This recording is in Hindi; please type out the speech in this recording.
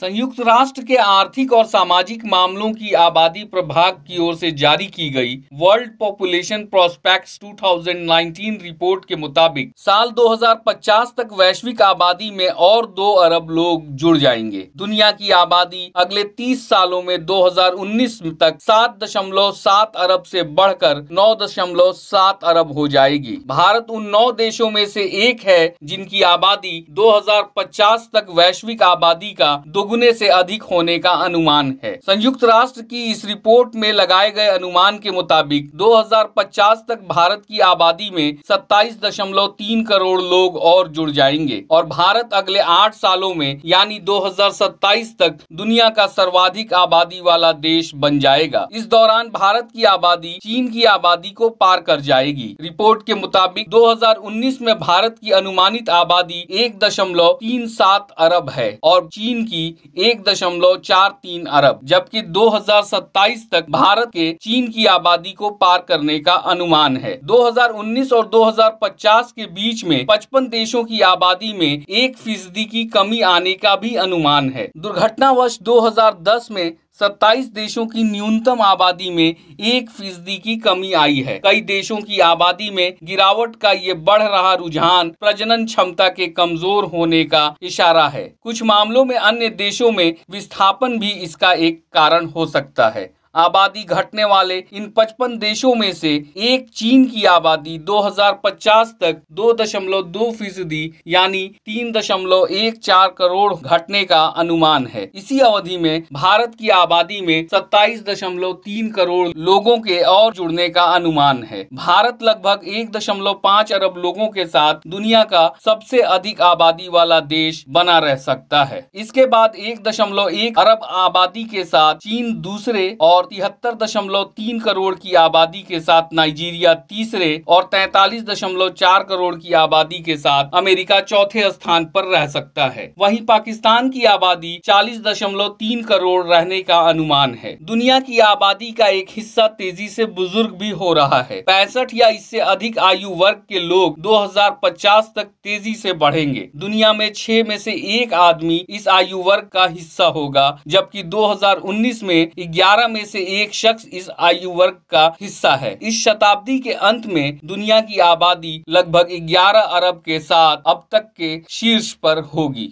संयुक्त राष्ट्र के आर्थिक और सामाजिक मामलों की आबादी प्रभाग की ओर से जारी की गई वर्ल्ड पॉपुलेशन प्रोस्पेक्ट्स 2019 रिपोर्ट के मुताबिक साल 2050 तक वैश्विक आबादी में और दो अरब लोग जुड़ जाएंगे दुनिया की आबादी अगले 30 सालों में 2019 तक 7.7 अरब से बढ़कर 9.7 अरब हो जाएगी भारत उन नौ देशों में से एक है जिनकी आबादी दो तक वैश्विक आबादी का दोगुने से अधिक होने का अनुमान है संयुक्त राष्ट्र की इस रिपोर्ट में लगाए गए अनुमान के मुताबिक 2050 तक भारत की आबादी में सत्ताईस करोड़ लोग और जुड़ जाएंगे और भारत अगले आठ सालों में यानी 2027 तक दुनिया का सर्वाधिक आबादी वाला देश बन जाएगा इस दौरान भारत की आबादी चीन की आबादी को पार कर जाएगी रिपोर्ट के मुताबिक 2019 में भारत की अनुमानित आबादी 1.37 अरब है और चीन की एक दशमलव चार तीन अरब जबकि 2027 तक भारत के चीन की आबादी को पार करने का अनुमान है 2019 और 2050 के बीच में 55 देशों की आबादी में एक फीसदी की कमी आने का भी अनुमान है दुर्घटनावश 2010 में सत्ताईस देशों की न्यूनतम आबादी में एक फीसदी की कमी आई है कई देशों की आबादी में गिरावट का ये बढ़ रहा रुझान प्रजनन क्षमता के कमजोर होने का इशारा है कुछ मामलों में अन्य देशों में विस्थापन भी इसका एक कारण हो सकता है आबादी घटने वाले इन 55 देशों में से एक चीन की आबादी 2050 तक 2.2 फीसदी यानी 3.14 करोड़ घटने का अनुमान है इसी अवधि में भारत की आबादी में 27.3 करोड़ लोगों के और जुड़ने का अनुमान है भारत लगभग 1.5 अरब लोगों के साथ दुनिया का सबसे अधिक आबादी वाला देश बना रह सकता है इसके बाद एक अरब आबादी के साथ चीन दूसरे और और तिहत्तर दशमलव तीन करोड़ की आबादी के साथ नाइजीरिया तीसरे और तैतालीस दशमलव चार करोड़ की आबादी के साथ अमेरिका चौथे स्थान पर रह सकता है वहीं पाकिस्तान की आबादी चालीस दशमलव तीन करोड़ रहने का अनुमान है दुनिया की आबादी का एक हिस्सा तेजी से बुजुर्ग भी हो रहा है पैंसठ या इससे अधिक आयु वर्ग के लोग 2050 तक तेजी से बढ़ेंगे दुनिया में छह में से एक आदमी इस आयु वर्ग का हिस्सा होगा जबकि 2019 में 11 में से एक शख्स इस आयु वर्ग का हिस्सा है इस शताब्दी के अंत में दुनिया की आबादी लगभग 11 अरब के साथ अब तक के शीर्ष पर होगी